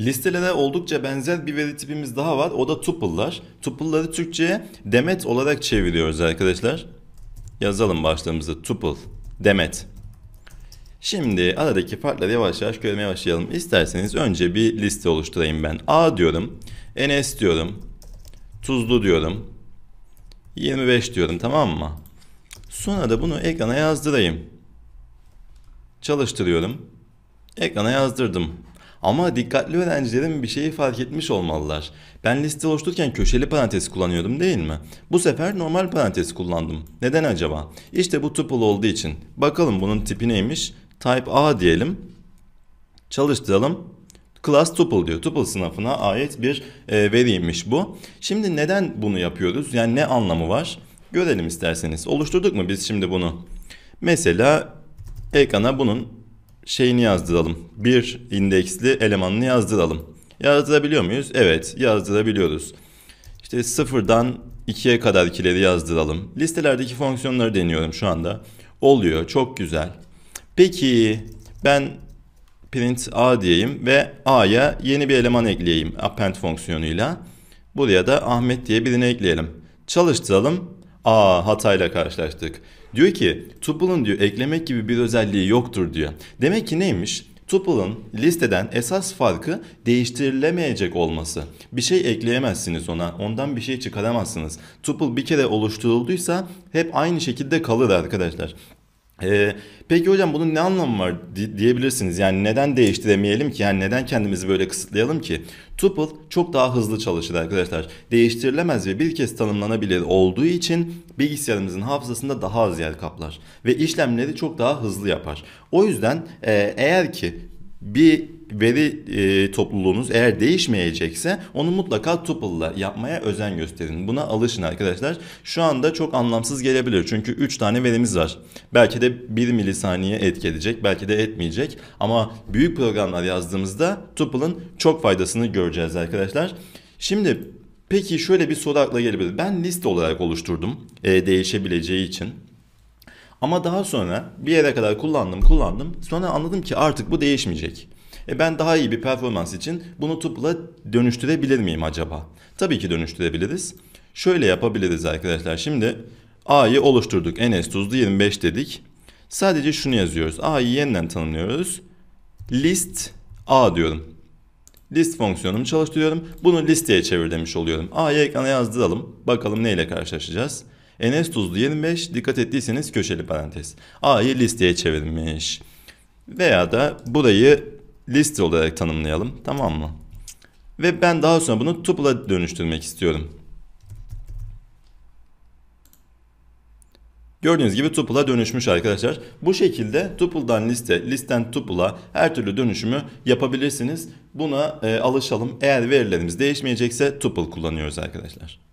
Listelere oldukça benzer bir veri tipimiz daha var. O da tuple'lar. Tuple'ları Türkçe'ye demet olarak çeviriyoruz arkadaşlar. Yazalım başlığımızı tuple, demet. Şimdi aradaki farkları yavaş yavaş görmeye başlayalım. İsterseniz önce bir liste oluşturayım ben. A diyorum, NS diyorum, tuzlu diyorum, 25 diyorum tamam mı? Sonra da bunu ekrana yazdırayım. Çalıştırıyorum. Ekrana yazdırdım. Ama dikkatli öğrencilerim bir şeyi fark etmiş olmalılar. Ben liste oluştururken köşeli parantez kullanıyordum değil mi? Bu sefer normal parantez kullandım. Neden acaba? İşte bu tuple olduğu için. Bakalım bunun tipi neymiş? Type A diyelim. Çalıştıralım. Class tuple diyor. Tuple sınıfına ait bir e, veriymiş bu. Şimdi neden bunu yapıyoruz? Yani ne anlamı var? Görelim isterseniz. Oluşturduk mu biz şimdi bunu? Mesela ekrana bunun şeyini yazdıralım. Bir indeksli elemanını yazdıralım. Yazdırabiliyor muyuz? Evet yazdırabiliyoruz. İşte sıfırdan ikiye kadar kadarkileri yazdıralım. Listelerdeki fonksiyonları deniyorum şu anda. Oluyor çok güzel. Peki ben print a diyeyim ve a'ya yeni bir eleman ekleyeyim append fonksiyonuyla. Buraya da Ahmet diye birini ekleyelim. Çalıştıralım. A hatayla karşılaştık. Diyor ki tuple'ın diyor eklemek gibi bir özelliği yoktur diyor. Demek ki neymiş? Tuple'ın listeden esas farkı değiştirilemeyecek olması. Bir şey ekleyemezsiniz ona, ondan bir şey çıkaramazsınız. Tuple bir kere oluşturulduysa hep aynı şekilde kalır arkadaşlar. Ee, peki hocam bunun ne anlamı var di diyebilirsiniz. Yani neden değişti demeyelim ki? Yani neden kendimizi böyle kısıtlayalım ki? Tuple çok daha hızlı çalışır arkadaşlar. Değiştirilemez ve bir kez tanımlanabilir olduğu için bilgisayarımızın hafızasında daha az yer kaplar. Ve işlemleri çok daha hızlı yapar. O yüzden e, eğer ki bir veri e, topluluğunuz eğer değişmeyecekse onu mutlaka tuple'la yapmaya özen gösterin. Buna alışın arkadaşlar. Şu anda çok anlamsız gelebilir. Çünkü 3 tane verimiz var. Belki de 1 milisaniye etkileyecek, Belki de etmeyecek. Ama büyük programlar yazdığımızda tuple'ın çok faydasını göreceğiz arkadaşlar. Şimdi peki şöyle bir soru akla gelebilir. Ben liste olarak oluşturdum. E, değişebileceği için. Ama daha sonra bir yere kadar kullandım kullandım. Sonra anladım ki artık bu değişmeyecek. E ben daha iyi bir performans için bunu tupla dönüştürebilir miyim acaba? Tabii ki dönüştürebiliriz. Şöyle yapabiliriz arkadaşlar. Şimdi A'yı oluşturduk. Enes tuzlu 25 dedik. Sadece şunu yazıyoruz. A'yı yeniden tanımlıyoruz. List A diyorum. List fonksiyonumu çalıştırıyorum. Bunu listeye çevir demiş oluyorum. A'yı ekrana yazdıralım. Bakalım neyle karşılaşacağız. Enes Tuzlu 25 dikkat ettiyseniz köşeli parantez. A'yı listeye çevirmiş. Veya da burayı liste olarak tanımlayalım. Tamam mı? Ve ben daha sonra bunu tuple'a dönüştürmek istiyorum. Gördüğünüz gibi tuple'a dönüşmüş arkadaşlar. Bu şekilde tuple'dan liste, listen tuple'a her türlü dönüşümü yapabilirsiniz. Buna e, alışalım. Eğer verilerimiz değişmeyecekse tuple kullanıyoruz arkadaşlar.